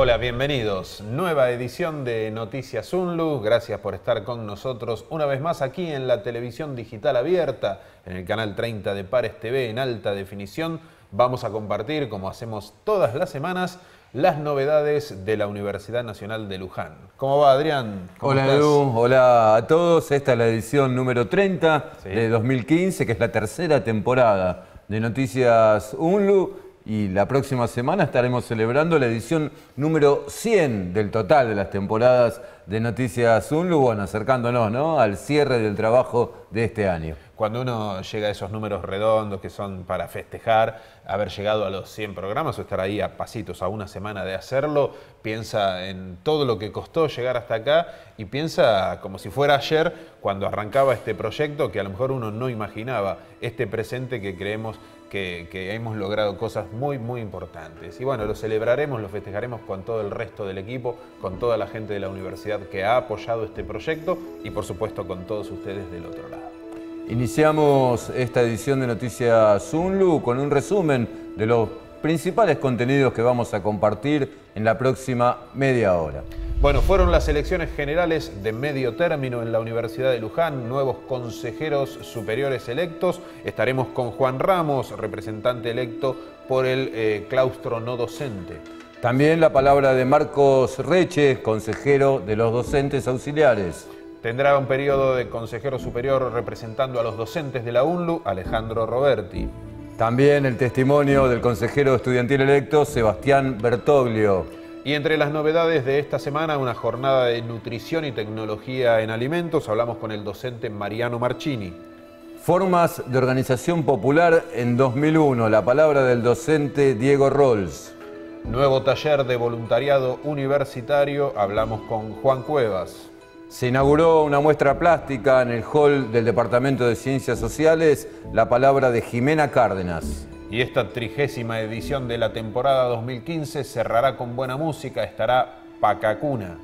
Hola, bienvenidos. Nueva edición de Noticias Unlu. Gracias por estar con nosotros una vez más aquí en la televisión digital abierta, en el canal 30 de Pares TV en alta definición. Vamos a compartir, como hacemos todas las semanas, las novedades de la Universidad Nacional de Luján. ¿Cómo va, Adrián? hola, Hola a todos. Esta es la edición número 30 de 2015, que es la tercera temporada de Noticias Unlu y la próxima semana estaremos celebrando la edición número 100 del total de las temporadas de Noticias Unlu, bueno, acercándonos ¿no? al cierre del trabajo de este año. Cuando uno llega a esos números redondos que son para festejar, haber llegado a los 100 programas o estar ahí a pasitos, a una semana de hacerlo, piensa en todo lo que costó llegar hasta acá y piensa como si fuera ayer cuando arrancaba este proyecto que a lo mejor uno no imaginaba, este presente que creemos que, hemos logrado cosas muy, muy importantes. Y bueno, lo celebraremos, lo festejaremos con todo el resto del equipo, con toda la gente de la universidad que ha apoyado este proyecto y por supuesto con todos ustedes del otro lado. Iniciamos esta edición de Noticias Zunlu con un resumen de los principales contenidos que vamos a compartir en la próxima media hora. Bueno, fueron las elecciones generales de medio término en la Universidad de Luján, nuevos consejeros superiores electos. Estaremos con Juan Ramos, representante electo por el eh, claustro no docente. También la palabra de Marcos Reche, consejero de los docentes auxiliares. Tendrá un periodo de consejero superior representando a los docentes de la UNLU, Alejandro Roberti. También el testimonio del consejero estudiantil electo Sebastián Bertoglio. Y entre las novedades de esta semana, una jornada de nutrición y tecnología en alimentos, hablamos con el docente Mariano Marchini. Formas de organización popular en 2001, la palabra del docente Diego Rolls. Nuevo taller de voluntariado universitario, hablamos con Juan Cuevas. Se inauguró una muestra plástica en el hall del Departamento de Ciencias Sociales, la palabra de Jimena Cárdenas. Y esta trigésima edición de la temporada 2015 cerrará con buena música, estará Pacacuna.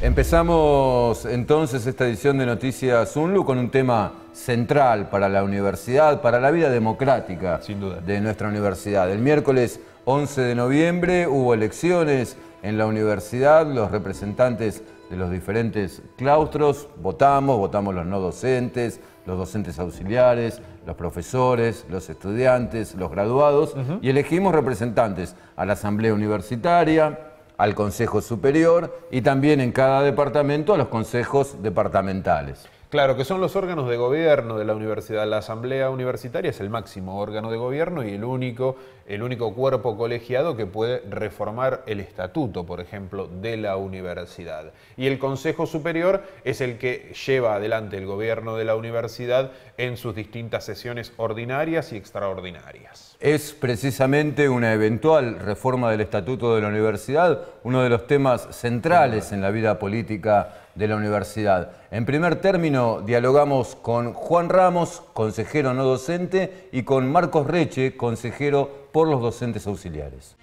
Empezamos entonces esta edición de Noticias Unlu con un tema central para la universidad, para la vida democrática de nuestra universidad. El miércoles 11 de noviembre hubo elecciones en la universidad, los representantes de los diferentes claustros, votamos, votamos los no docentes, los docentes auxiliares, los profesores, los estudiantes, los graduados, y elegimos representantes a la Asamblea Universitaria, al Consejo Superior y también en cada departamento a los consejos departamentales. Claro, que son los órganos de gobierno de la universidad. La Asamblea Universitaria es el máximo órgano de gobierno y el único el único cuerpo colegiado que puede reformar el estatuto, por ejemplo, de la universidad. Y el Consejo Superior es el que lleva adelante el gobierno de la universidad en sus distintas sesiones ordinarias y extraordinarias. Es precisamente una eventual reforma del estatuto de la universidad uno de los temas centrales en la vida política de la universidad. En primer término, dialogamos con Juan Ramos, consejero no docente, y con Marcos Reche, consejero por los docentes auxiliares.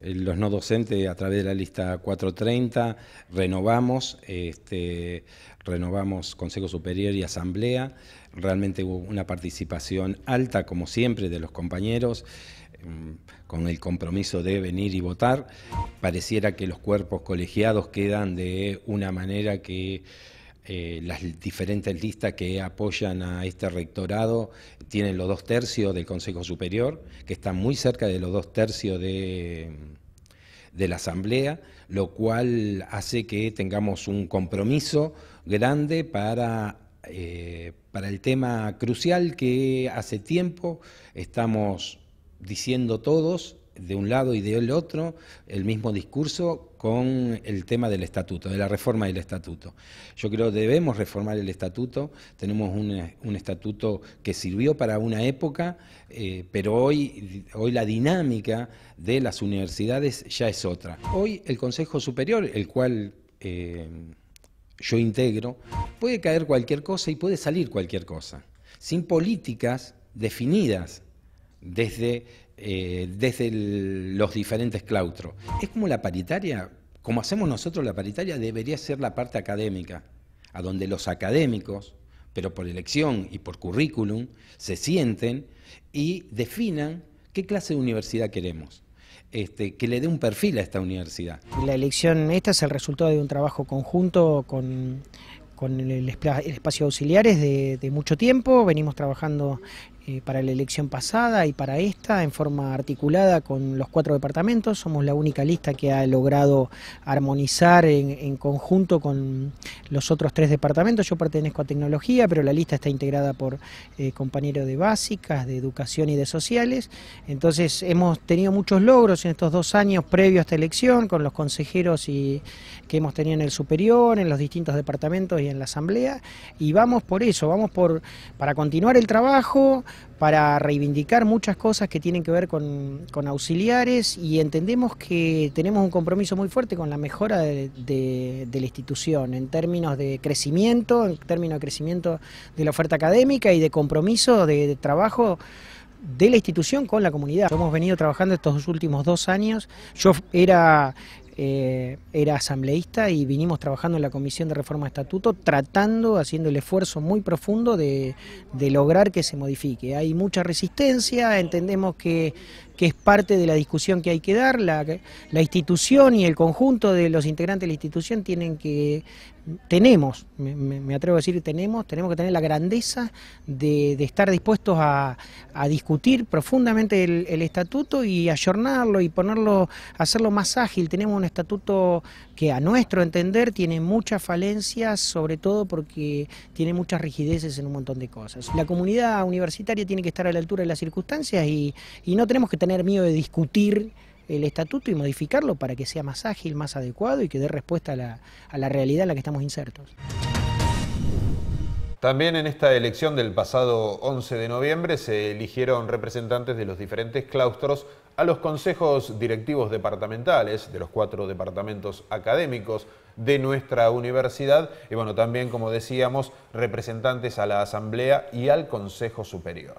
Eh, los no docentes a través de la lista 430 renovamos, este, renovamos Consejo Superior y Asamblea. Realmente hubo una participación alta, como siempre, de los compañeros mm, con el compromiso de venir y votar. Pareciera que los cuerpos colegiados quedan de una manera que eh, las diferentes listas que apoyan a este rectorado tienen los dos tercios del Consejo Superior, que están muy cerca de los dos tercios de, de la Asamblea, lo cual hace que tengamos un compromiso grande para eh, el tema crucial que hace tiempo estamos diciendo todos de un lado y del otro el mismo discurso con el tema del estatuto, de la reforma del estatuto. Yo creo que debemos reformar el estatuto, tenemos un, estatuto que sirvió para una época, eh, pero hoy, hoy la dinámica de las universidades ya es otra. Hoy el Consejo Superior, el cual... Eh, yo integro, puede caer cualquier cosa y puede salir cualquier cosa, sin políticas definidas desde eh, desde los diferentes claustros. Es como la paritaria, como hacemos nosotros la paritaria, debería ser la parte académica, a donde los académicos, pero por elección y por currículum, se sienten y definan qué clase de universidad queremos. Este, que le dé un perfil a esta universidad. La elección esta es el resultado de un trabajo conjunto con, el, espacio auxiliares de, mucho tiempo, venimos trabajando eh, para la elección pasada y para esta en forma articulada con los cuatro departamentos. Somos la única lista que ha logrado armonizar en, conjunto con los otros tres departamentos. Yo pertenezco a tecnología, pero la lista está integrada por eh, compañeros de básicas, de educación y de sociales. Entonces hemos tenido muchos logros en estos dos años previos a esta elección con los consejeros y, que hemos tenido en el superior, en los distintos departamentos y en la asamblea. Y vamos por eso, vamos por, para continuar el trabajo para reivindicar muchas cosas que tienen que ver con, auxiliares y entendemos que tenemos un compromiso muy fuerte con la mejora de, la institución en términos de crecimiento, en términos de crecimiento de la oferta académica y de compromiso de trabajo de la institución con la comunidad. Hemos venido trabajando estos últimos dos años. Yo era eh, era asambleísta y vinimos trabajando en la Comisión de Reforma de Estatuto, tratando, haciendo el esfuerzo muy profundo de, de lograr que se modifique. Hay mucha resistencia, entendemos que que es parte de la discusión que hay que dar. La, institución y el conjunto de los integrantes de la institución tienen que, tenemos, me, atrevo a decir tenemos, tenemos que tener la grandeza de, estar dispuestos a, discutir profundamente el, estatuto y ayornarlo y ponerlo, hacerlo más ágil. Tenemos un estatuto que a nuestro entender tiene muchas falencias, sobre todo porque tiene muchas rigideces en un montón de cosas. La comunidad universitaria tiene que estar a la altura de las circunstancias y, no tenemos que tener miedo de discutir el estatuto y modificarlo para que sea más ágil, más adecuado y que dé respuesta a la, a la realidad en la que estamos insertos. También en esta elección del pasado 11 de noviembre se eligieron representantes de los diferentes claustros a los consejos directivos departamentales de los cuatro departamentos académicos de nuestra universidad y bueno, también como decíamos, representantes a la Asamblea y al Consejo Superior.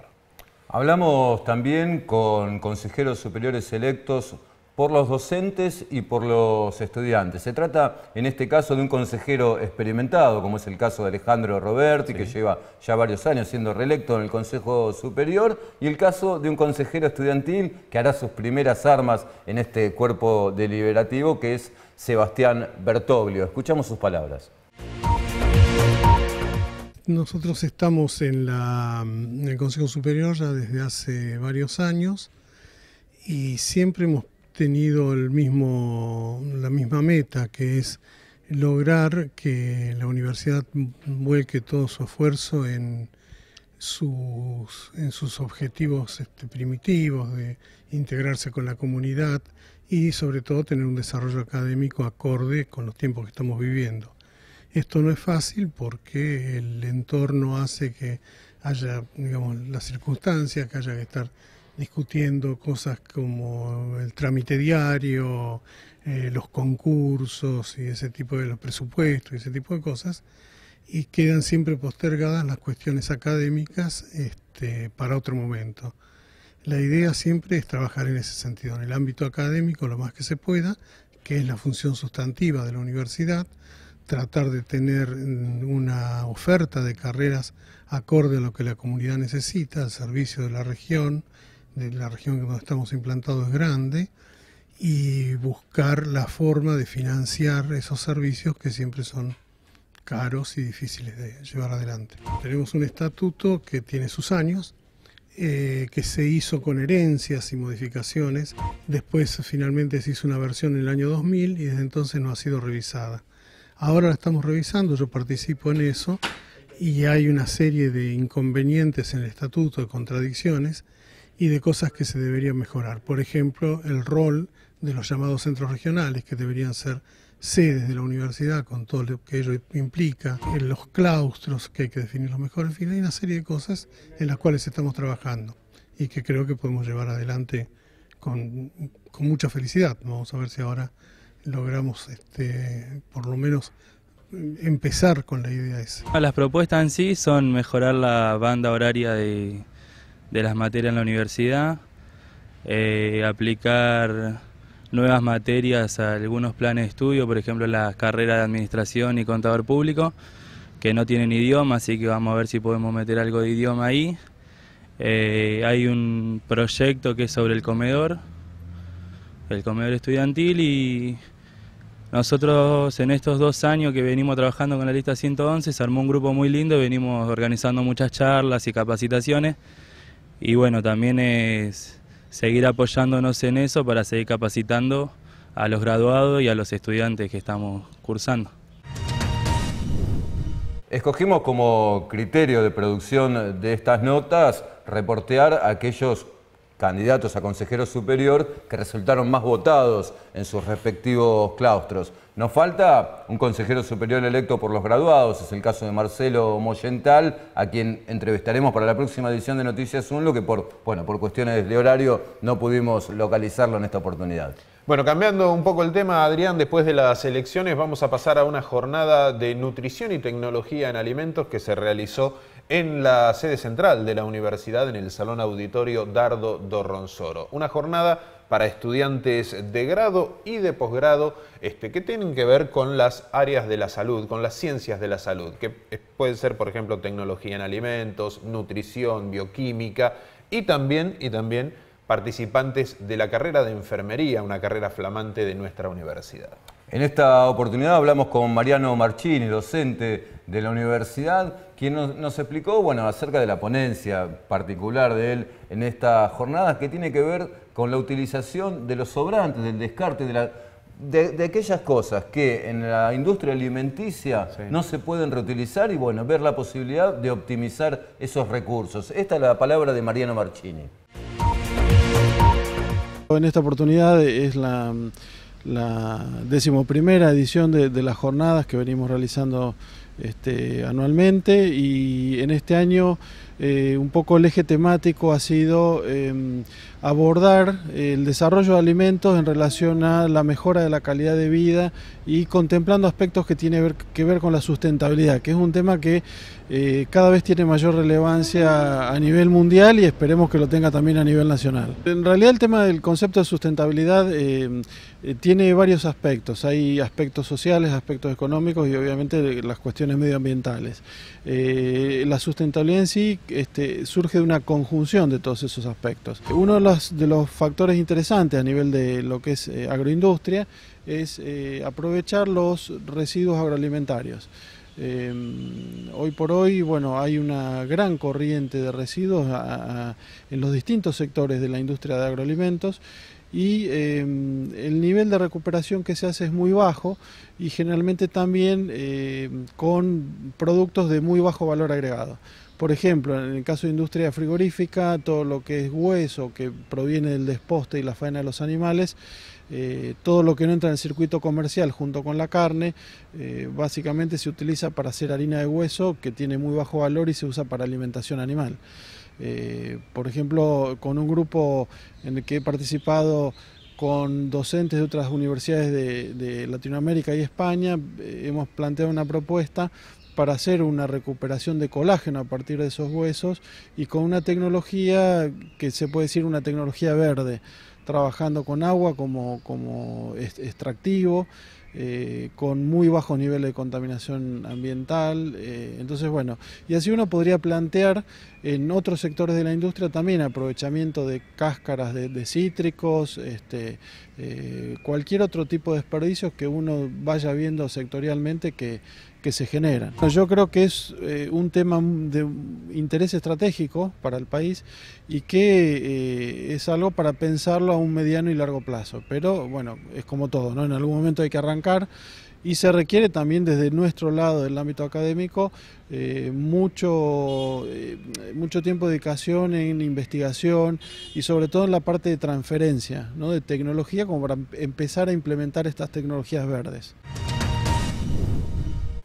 Hablamos también con consejeros superiores electos por los docentes y por los estudiantes. Se trata, en este caso, de un consejero experimentado, como es el caso de Alejandro Roberti, que lleva ya varios años siendo reelecto en el Consejo Superior, y el caso de un consejero estudiantil que hará sus primeras armas en este cuerpo deliberativo, que es Sebastián Bertoglio. Escuchamos sus palabras. Nosotros estamos en, en el Consejo Superior ya desde hace varios años y siempre hemos tenido el mismo, la misma meta, que es lograr que la universidad vuelque todo su esfuerzo en sus, en sus objetivos este, primitivos de integrarse con la comunidad y sobre todo tener un desarrollo académico acorde con los tiempos que estamos viviendo. Esto no es fácil porque el entorno hace que haya, digamos, las circunstancias, que haya que estar discutiendo cosas como el trámite diario, eh, los concursos y ese tipo de presupuestos y ese tipo de cosas, y quedan siempre postergadas las cuestiones académicas este, para otro momento. La idea siempre es trabajar en ese sentido, en el ámbito académico lo más que se pueda, que es la función sustantiva de la universidad, tratar de tener mm, una oferta de carreras acorde a lo que la comunidad necesita, al servicio de la región, de la región donde estamos implantados es grande y buscar la forma de financiar esos servicios que siempre son caros y difíciles de llevar adelante. Tenemos un estatuto que tiene sus años, eh, que se hizo con herencias y modificaciones, después finalmente se hizo una versión en el año 2000 y desde entonces no ha sido revisada. Ahora la estamos revisando, yo participo en eso y hay una serie de inconvenientes en el estatuto, de contradicciones, y de cosas que se deberían mejorar. Por ejemplo, el rol de los llamados centros regionales, que deberían ser sedes de la universidad, con todo lo que ello implica, en eh, los claustros, que hay que definirlos mejor, en fin, hay una serie de cosas en las cuales estamos trabajando y que creo que podemos llevar adelante con, mucha felicidad. Vamos a ver si ahora logramos, este, por lo menos, mm, empezar con la idea esa. Las propuestas en sí son mejorar la banda horaria de de las materias en la universidad, eh, aplicar nuevas materias a algunos planes de estudio, por ejemplo las carreras de administración y contador público, que no tienen idioma, así que vamos a ver si podemos meter algo de idioma ahí. Eh, hay un proyecto que es sobre el comedor, el comedor estudiantil y nosotros en estos dos años que venimos trabajando con la lista 111 se armó un grupo muy lindo, venimos organizando muchas charlas y capacitaciones y bueno, también es seguir apoyándonos en eso para seguir capacitando a los graduados y a los estudiantes que estamos cursando. Escogimos como criterio de producción de estas notas reportear a aquellos candidatos a consejero superior que resultaron más votados en sus respectivos claustros. Nos falta un consejero superior electo por los graduados, es el caso de Marcelo Moyental, a quien entrevistaremos para la próxima edición de Noticias Unlo, que por, bueno, por cuestiones de horario no pudimos localizarlo en esta oportunidad. Bueno, cambiando un poco el tema, Adrián, después de las elecciones vamos a pasar a una jornada de nutrición y tecnología en alimentos que se realizó en la sede central de la universidad, en el Salón Auditorio Dardo Dorronsoro. Una jornada para estudiantes de grado y de posgrado este, que tienen que ver con las áreas de la salud, con las ciencias de la salud, que pueden ser, por ejemplo, tecnología en alimentos, nutrición, bioquímica y también, y también participantes de la carrera de enfermería, una carrera flamante de nuestra universidad. En esta oportunidad hablamos con Mariano Marchini, docente de la universidad, quien nos, explicó bueno, acerca de la ponencia particular de él en esta jornada que tiene que ver con la utilización de los sobrantes, del descarte, de, aquellas cosas que en la industria alimenticia no se pueden reutilizar y bueno, ver la posibilidad de optimizar esos recursos. Esta es la palabra de Mariano Marchini. En esta oportunidad es la, la decimoprimera edición de, las jornadas que venimos realizando este, anualmente y en este año eh, un poco el eje temático ha sido em, abordar el desarrollo de alimentos en relación a la mejora de la calidad de vida y contemplando aspectos que tienen que ver con la sustentabilidad, que es un tema que eh, cada vez tiene mayor relevancia a nivel mundial y esperemos que lo tenga también a nivel nacional. En realidad el tema del concepto de sustentabilidad eh, eh, tiene varios aspectos, hay aspectos sociales, aspectos económicos y obviamente las cuestiones medioambientales. la sustentabilidad en sí este, surge de una conjunción de todos esos aspectos. Uno de los de los factores interesantes a nivel de lo que es eh, agroindustria es eh, aprovechar los residuos agroalimentarios. Em, hoy por hoy, bueno, hay una gran corriente de residuos en los distintos sectores de la industria de agroalimentos y em, el nivel de recuperación que se hace es muy bajo y generalmente también em, con productos de muy bajo valor agregado. Por ejemplo, en el caso de industria frigorífica, todo lo que es hueso, que proviene del desposte y la faena de los animales, eh, todo lo que no entra en el circuito comercial junto con la carne, eh, básicamente se utiliza para hacer harina de hueso, que tiene muy bajo valor y se usa para alimentación animal. Eh, por ejemplo, con un grupo en el que he participado con docentes de otras universidades de Latinoamérica y España, hemos planteado una propuesta para hacer una recuperación de colágeno a partir de esos huesos y con una tecnología que se puede decir una tecnología verde, trabajando con agua como, como extractivo, eh, con muy bajo nivel de contaminación ambiental. Eh, entonces, bueno, y así uno podría plantear en otros sectores de la industria también aprovechamiento de cáscaras de, cítricos, este, eh, cualquier otro tipo de desperdicios que uno vaya viendo sectorialmente que, que se generan. Yo creo que es eh, un tema de interés estratégico para el país y que eh, es algo para pensarlo a un mediano y largo plazo. Pero bueno, es como todo, ¿no? En algún momento hay que arrancar y se requiere también desde nuestro lado del ámbito académico eh, mucho, mucho tiempo de dedicación en investigación y sobre todo en la parte de transferencia ¿no? de tecnología como para empezar a implementar estas tecnologías verdes.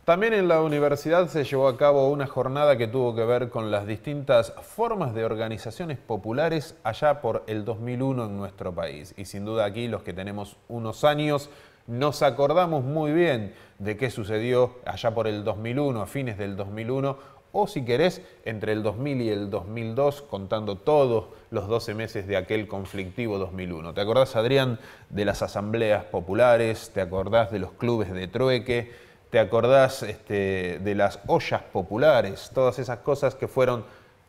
También en la universidad se llevó a cabo una jornada que tuvo que ver con las distintas formas de organizaciones populares allá por el 2001 en nuestro país. Y sin duda aquí los que tenemos unos años nos acordamos muy bien de qué sucedió allá por el 2001, a fines del 2001, o si querés, entre el 2000 y el 2002, contando todos los 12 meses de aquel conflictivo 2001. ¿Te acordás, Adrián, de las asambleas populares? ¿Te acordás de los clubes de trueque? te acordás este, de las ollas populares, todas esas cosas que fueron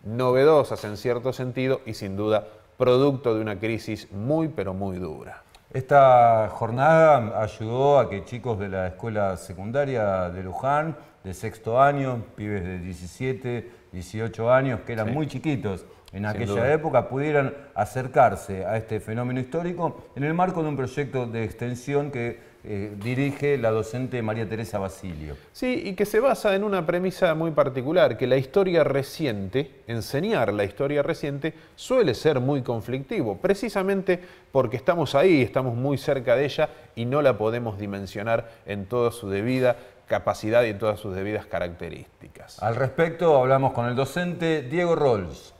novedosas en cierto sentido y sin duda producto de una crisis muy pero muy dura. Esta jornada ayudó a que chicos de la escuela secundaria de Luján, de sexto año, pibes de 17, 18 años, que eran muy chiquitos en aquella época, pudieran acercarse a este fenómeno histórico en el marco de un proyecto de extensión que eh, dirige la docente María Teresa Basilio. Sí, y que se basa en una premisa muy particular, que la historia reciente, enseñar la historia reciente, suele ser muy conflictivo, precisamente porque estamos ahí, estamos muy cerca de ella y no la podemos dimensionar en toda su debida capacidad y en todas sus debidas características. Al respecto, hablamos con el docente Diego Rolls.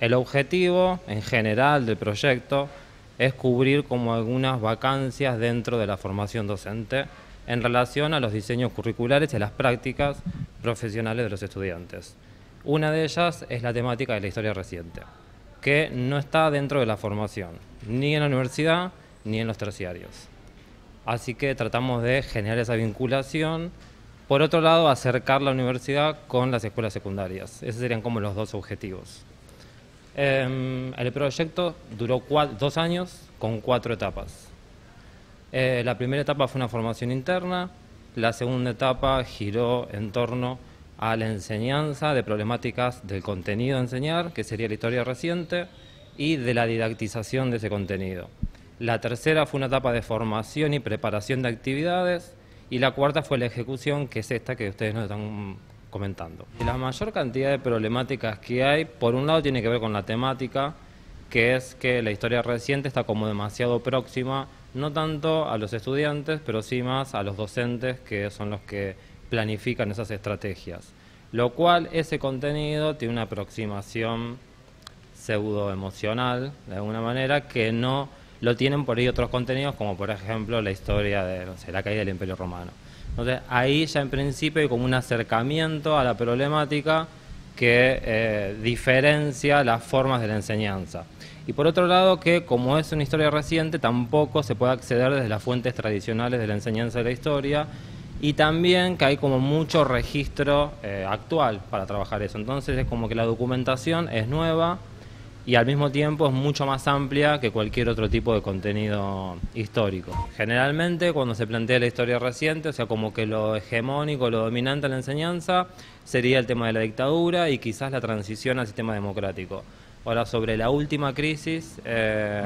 El objetivo en general del proyecto es cubrir como algunas vacancias dentro de la formación docente en relación a los diseños curriculares y las prácticas profesionales de los estudiantes. Una de ellas es la temática de la historia reciente, que no está dentro de la formación, ni en la universidad ni en los terciarios. Así que tratamos de generar esa vinculación. Por otro lado, acercar la universidad con las escuelas secundarias. Esos serían como los dos objetivos. Em, el proyecto duró dos años con cuatro etapas. Eh, la primera etapa fue una formación interna, la segunda etapa giró en torno a la enseñanza de problemáticas del contenido a enseñar, que sería la historia reciente, y de la didactización de ese contenido. La tercera fue una etapa de formación y preparación de actividades, y la cuarta fue la ejecución, que es esta que ustedes nos están comentando. la mayor cantidad de problemáticas que hay, por un lado, tiene que ver con la temática, que es que la historia reciente está como demasiado próxima, no tanto a los estudiantes, pero sí más a los docentes, que son los que planifican esas estrategias. Lo cual ese contenido tiene una aproximación pseudo-emocional, de alguna manera, que no lo tienen por ahí otros contenidos, como por ejemplo la historia de la caída del Imperio Romano. Entonces ahí ya en principio hay como un acercamiento a la problemática que eh, diferencia las formas de la enseñanza. Y por otro lado que como es una historia reciente tampoco se puede acceder desde las fuentes tradicionales de la enseñanza de la historia y también que hay como mucho registro eh, actual para trabajar eso. Entonces es como que la documentación es nueva, y al mismo tiempo es mucho más amplia que cualquier otro tipo de contenido histórico. Generalmente cuando se plantea la historia reciente, o sea, como que lo hegemónico, lo dominante en la enseñanza sería el tema de la dictadura y quizás la transición al sistema democrático. Ahora, sobre la última crisis, eh,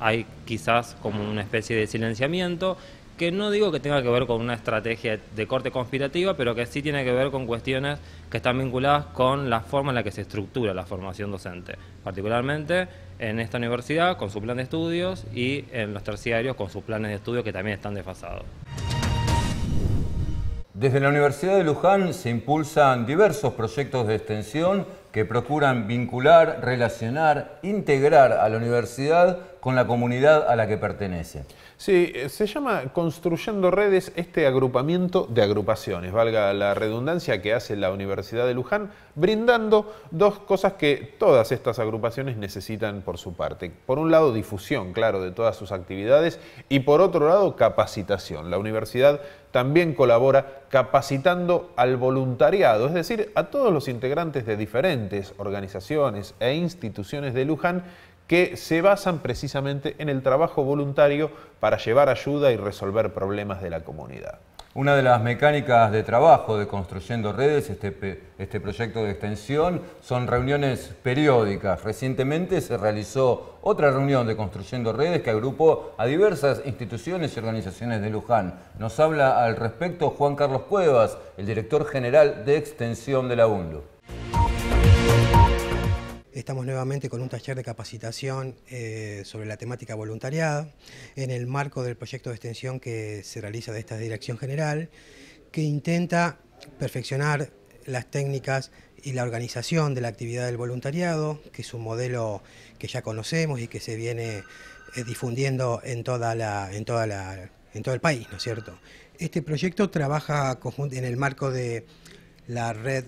hay quizás como una especie de silenciamiento que no digo que tenga que ver con una estrategia de corte conspirativa, pero que sí tiene que ver con cuestiones que están vinculadas con la forma en la que se estructura la formación docente, particularmente en esta universidad con su plan de estudios y en los terciarios con sus planes de estudio que también están desfasados. Desde la Universidad de Luján se impulsan diversos proyectos de extensión que procuran vincular, relacionar, integrar a la universidad con la comunidad a la que pertenece. Sí, eh, se llama Construyendo Redes este agrupamiento de agrupaciones, valga la redundancia que hace la Universidad de Luján, brindando dos cosas que todas estas agrupaciones necesitan por su parte. Por un lado, difusión, claro, de todas sus actividades y por otro lado, capacitación. La universidad también colabora capacitando al voluntariado, es decir, a todos los integrantes de diferentes organizaciones e instituciones de Luján que se basan precisamente en el trabajo voluntario para llevar ayuda y resolver problemas de la comunidad. Una de las mecánicas de trabajo de Construyendo Redes, este, este proyecto de extensión, son reuniones periódicas. Recientemente se realizó otra reunión de Construyendo Redes que agrupó a diversas instituciones y organizaciones de Luján. Nos habla al respecto Juan Carlos Cuevas, el director general de extensión de la UNLU. Estamos nuevamente con un taller de capacitación eh, sobre la temática voluntariado en el marco del proyecto de extensión que se realiza de esta Dirección General, que intenta perfeccionar las técnicas y la organización de la actividad del voluntariado, que es un modelo que ya conocemos y que se viene eh, difundiendo en toda la, en toda la, en todo el país, ¿no es cierto? Este proyecto trabaja en el marco de la red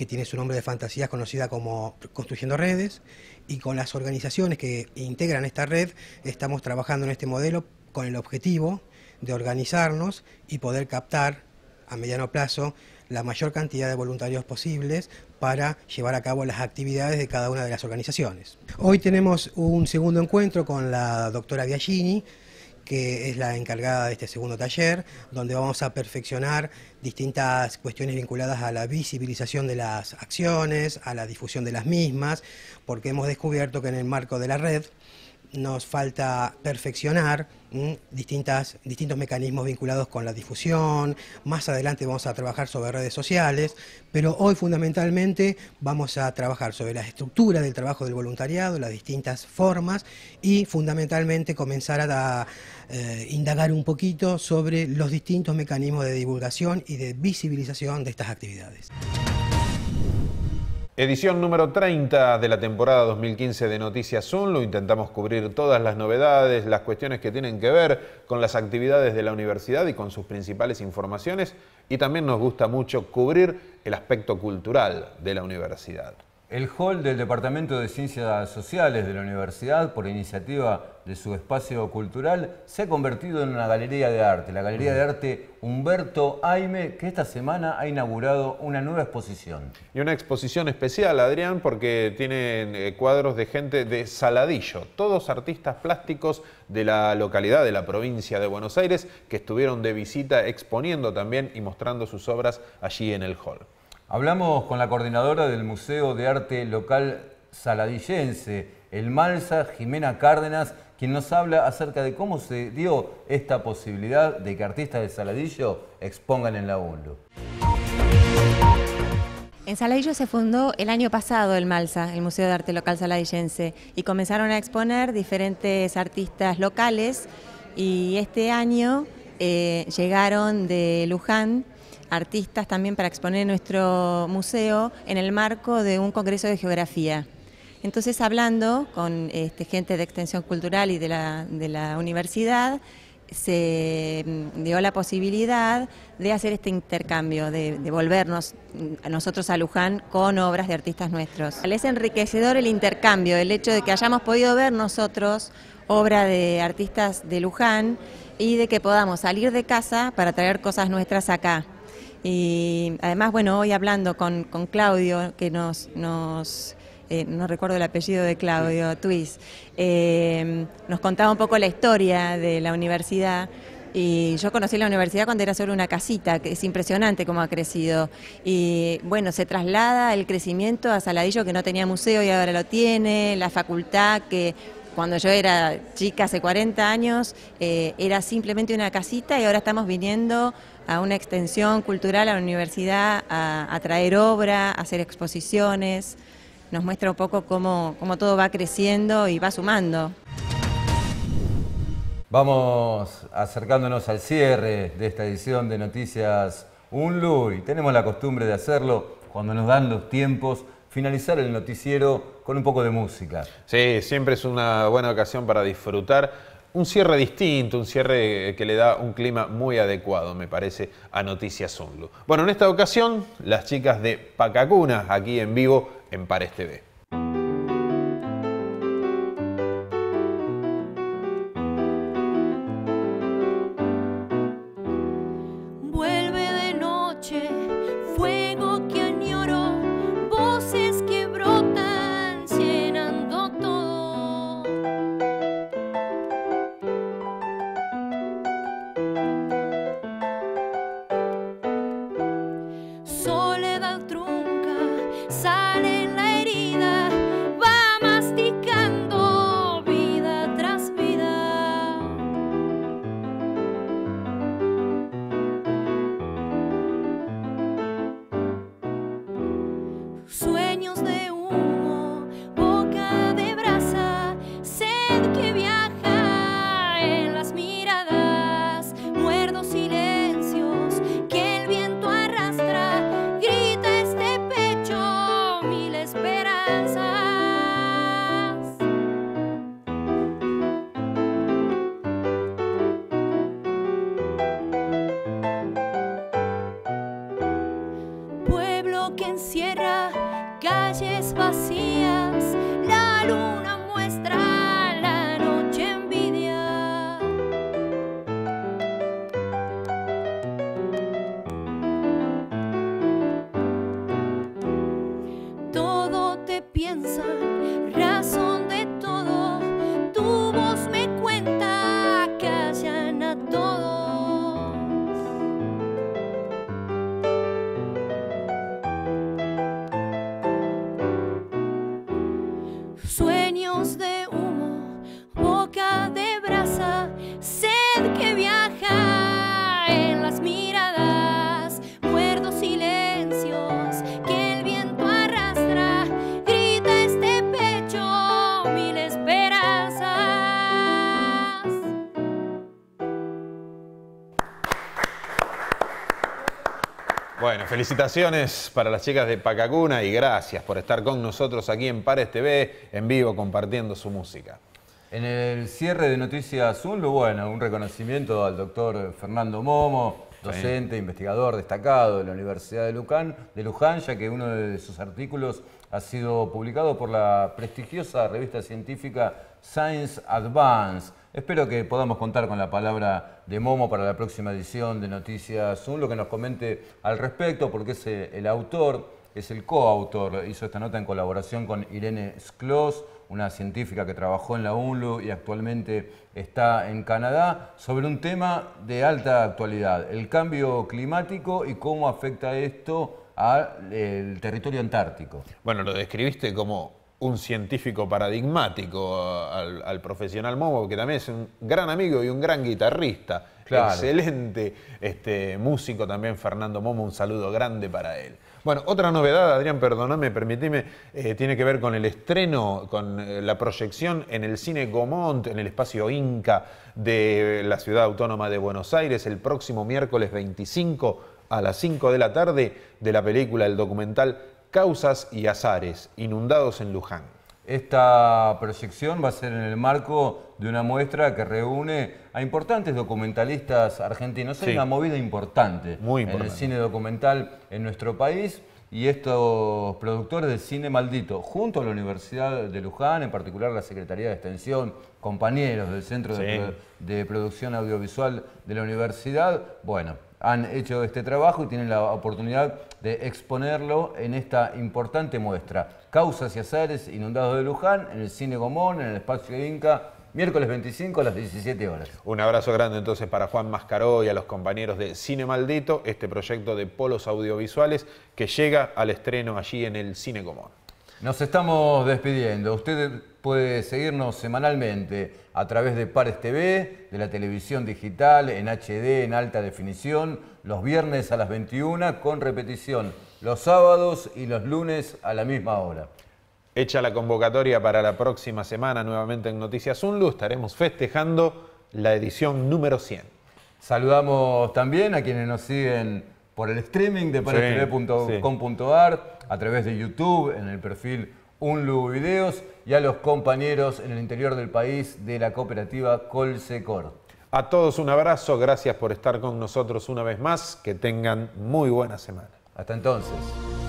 que tiene su nombre de fantasía conocida como Construyendo Redes, y con las organizaciones que integran esta red estamos trabajando en este modelo con el objetivo de organizarnos y poder captar a mediano plazo la mayor cantidad de voluntarios posibles para llevar a cabo las actividades de cada una de las organizaciones. Hoy tenemos un segundo encuentro con la doctora Biagini, que es la encargada de este segundo taller, donde vamos a perfeccionar distintas cuestiones vinculadas a la visibilización de las acciones, a la difusión de las mismas, porque hemos descubierto que en el marco de la red nos falta perfeccionar distintos mecanismos vinculados con la difusión, más adelante vamos a trabajar sobre redes sociales, pero hoy fundamentalmente vamos a trabajar sobre la estructura del trabajo del voluntariado, las distintas formas y fundamentalmente comenzar a, eh, indagar un poquito sobre los distintos mecanismos de divulgación y de visibilización de estas actividades. Edición número 30 de la temporada 2015 de Noticias Lo Intentamos cubrir todas las novedades, las cuestiones que tienen que ver con las actividades de la universidad y con sus principales informaciones. Y también nos gusta mucho cubrir el aspecto cultural de la universidad. El hall del Departamento de Ciencias Sociales de la Universidad, por iniciativa de su espacio cultural, se ha convertido en una galería de arte, la Galería de Arte Humberto Aime, que esta semana ha inaugurado una nueva exposición. Y una exposición especial, Adrián, porque tiene eh, cuadros de gente de Saladillo, todos artistas plásticos de la localidad, de la provincia de Buenos Aires, que estuvieron de visita exponiendo también y mostrando sus obras allí en el hall. Hablamos con la coordinadora del Museo de Arte Local Saladillense, el Malsa, Jimena Cárdenas, quien nos habla acerca de cómo se dio esta posibilidad de que artistas de Saladillo expongan en la UNLU. En Saladillo se fundó el año pasado el MALSA, el Museo de Arte Local Saladillense, y comenzaron a exponer diferentes artistas locales y este año eh, llegaron de Luján artistas también para exponer en nuestro museo en el marco de un congreso de geografía. Entonces, hablando con este, gente de extensión cultural y de la, universidad, se mm, dio la posibilidad de hacer este intercambio, de, volvernos mm, a nosotros a Luján con obras de artistas nuestros. Es enriquecedor el intercambio, el hecho de que hayamos podido ver nosotros obra de artistas de Luján y de que podamos salir de casa para traer cosas nuestras acá. Y además, bueno, hoy hablando con, con Claudio, que nos, nos eh, no recuerdo el apellido de Claudio Twis eh, nos contaba un poco la historia de la universidad. Y yo conocí la universidad cuando era solo una casita, que es impresionante cómo ha crecido. Y bueno, se traslada el crecimiento a Saladillo, que no tenía museo y ahora lo tiene, la facultad, que cuando yo era chica, hace 40 años, eh, era simplemente una casita y ahora estamos viniendo a una extensión cultural a la universidad, a, traer obra, a hacer exposiciones. Nos muestra un poco cómo, cómo todo va creciendo y va sumando. Vamos acercándonos al cierre de esta edición de Noticias Unlu y tenemos la costumbre de hacerlo cuando nos dan los tiempos, finalizar el noticiero con un poco de música. Sí, siempre es una buena ocasión para disfrutar un cierre distinto, un cierre que le da un clima muy adecuado, me parece, a Noticias Unlu. Bueno, en esta ocasión, las chicas de Pacacuna, aquí en vivo en Pares TV. Felicitaciones para las chicas de Pacacuna y gracias por estar con nosotros aquí en Pares TV, en vivo compartiendo su música. En el cierre de Noticias un bueno, un reconocimiento al doctor Fernando Momo, docente, investigador destacado de la Universidad de Luján, de Luján, ya que uno de sus artículos ha sido publicado por la prestigiosa revista científica Science Advance. Espero que podamos contar con la palabra de Momo para la próxima edición de Noticias UNLO que nos comente al respecto, porque es eh, el autor, es el coautor, hizo esta nota en colaboración con Irene Sklos, una científica que trabajó en la UNLU y actualmente está en Canadá, sobre un tema de alta actualidad, el cambio climático y cómo afecta esto al territorio antártico. Bueno, lo describiste como un científico paradigmático eh, al, profesional Momo, que también es un gran amigo y un gran guitarrista. Excelente este, músico también, Fernando Momo, un saludo grande para él. Bueno, otra novedad, Adrián, perdóname, permíteme... Eh, tiene que ver con el estreno, con eh, la proyección en el cine Gomont, en el espacio Inca de la ciudad autónoma de Buenos Aires, el próximo miércoles 25 a las 5 de la tarde de la película, el documental Causas y Azares, Inundados en Luján. Esta proyección va a ser en el marco de una muestra que reúne a importantes documentalistas argentinos. Sí. Es una movida importante, en el cine documental en nuestro país y estos productores del cine maldito, junto a la Universidad de Luján, en particular la Secretaría de Extensión, compañeros del Centro de, de Producción Audiovisual de la Universidad, bueno, han hecho este trabajo y tienen la oportunidad de exponerlo en esta importante muestra. Causas y azares inundados de Luján, en el Cine Gomón, en el Espacio Inca, miércoles 25 a las 17 horas. Un abrazo grande entonces para Juan Mascaró y a los compañeros de Cine Maldito, este proyecto de polos audiovisuales que llega al estreno allí en el Cine Común. Nos estamos despidiendo. Usted puede seguirnos semanalmente a través de Pares TV, de la televisión digital, en HD, en alta definición, los viernes a las 21 con repetición, los sábados y los lunes a la misma hora. Hecha la convocatoria para la próxima semana nuevamente en Noticias Unlu, estaremos festejando la edición número 100. Saludamos también a quienes nos siguen por el streaming de paratv.com.ar, a través de YouTube, en el perfil Unluvideos y a los compañeros en el interior del país de la cooperativa Colsecor. A todos un abrazo, gracias por estar con nosotros una vez más, que tengan muy buena semana. Hasta entonces.